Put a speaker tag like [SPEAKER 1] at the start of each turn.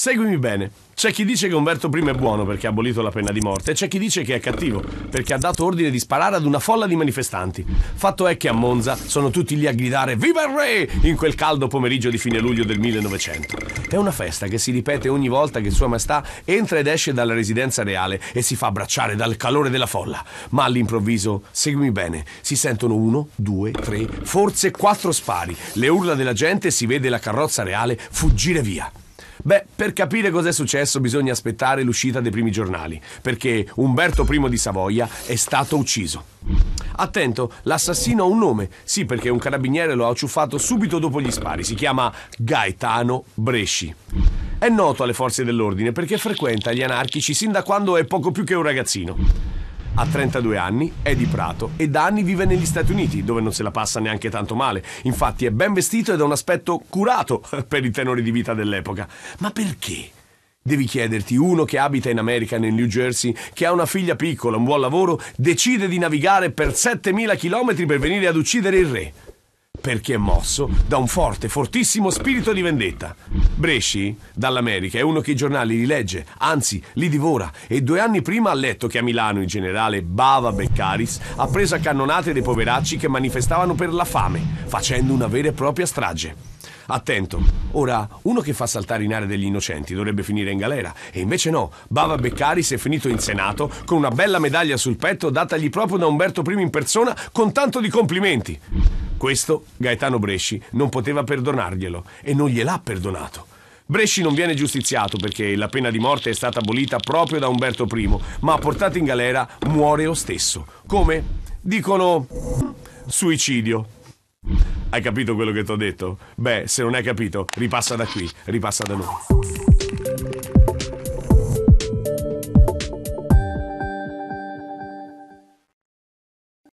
[SPEAKER 1] Seguimi bene. C'è chi dice che Umberto I è buono perché ha abolito la pena di morte e c'è chi dice che è cattivo perché ha dato ordine di sparare ad una folla di manifestanti. Fatto è che a Monza sono tutti lì a gridare Viva il re! in quel caldo pomeriggio di fine luglio del 1900. È una festa che si ripete ogni volta che Sua Maestà entra ed esce dalla residenza reale e si fa abbracciare dal calore della folla. Ma all'improvviso, seguimi bene, si sentono uno, due, tre, forse quattro spari, le urla della gente e si vede la carrozza reale fuggire via. Beh, per capire cos'è successo bisogna aspettare l'uscita dei primi giornali, perché Umberto I di Savoia è stato ucciso. Attento, l'assassino ha un nome, sì perché un carabiniere lo ha acciuffato subito dopo gli spari, si chiama Gaetano Bresci. È noto alle forze dell'ordine perché frequenta gli anarchici sin da quando è poco più che un ragazzino. Ha 32 anni, è di Prato e da anni vive negli Stati Uniti, dove non se la passa neanche tanto male. Infatti è ben vestito ed ha un aspetto curato per i tenori di vita dell'epoca. Ma perché? Devi chiederti, uno che abita in America, nel New Jersey, che ha una figlia piccola, un buon lavoro, decide di navigare per 7000 km per venire ad uccidere il re perché è mosso da un forte, fortissimo spirito di vendetta. Bresci, dall'America, è uno che i giornali li legge, anzi li divora, e due anni prima ha letto che a Milano il generale Bava Beccaris ha preso a cannonate dei poveracci che manifestavano per la fame, facendo una vera e propria strage. Attento, ora uno che fa saltare in aria degli innocenti dovrebbe finire in galera e invece no, Bava Beccaris è finito in Senato con una bella medaglia sul petto datagli proprio da Umberto I in persona con tanto di complimenti. Questo Gaetano Bresci non poteva perdonarglielo e non gliel'ha perdonato. Bresci non viene giustiziato perché la pena di morte è stata abolita proprio da Umberto I, ma portato in galera muore lo stesso. Come? Dicono suicidio. Hai capito quello che ti ho detto? Beh, se non hai capito, ripassa da qui, ripassa da noi.